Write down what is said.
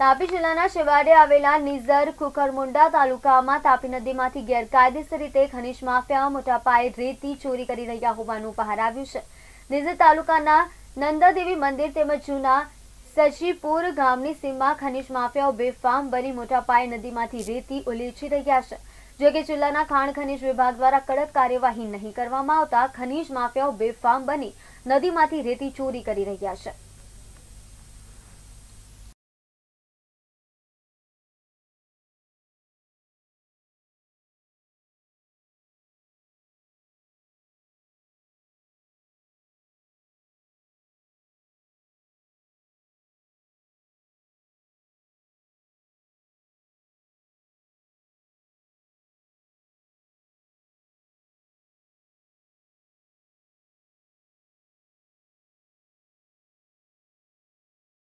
તાપી જિલ્લાના શિવાડે આવેલા નિઝર કુકરમુંડા તાલુકામાં તાપી નદીમાંથી ગેરકાયદેસર રીતે ખનીજ માફિયા મોટા પાયે રેતી ચોરી કરી રહ્યા હોવાનું બહાર આવ્યું છે નિઝર તાલુકાના નંદાદેવી મંદિર તેમજ જૂના સજીપુર ગામની સીમમાં ખનીજ માફિયાઓ બેફામ બની મોટા પાયે નદીમાંથી રેતી ઉલીચી રહ્યા છે જોકે જિલ્લાના ખાણ ખનીજ વિભાગ દ્વારા કડક કાર્યવાહી નહીં કરવામાં આવતા ખનીજ માફિયાઓ બેફામ બની નદીમાંથી રેતી ચોરી કરી રહ્યા છે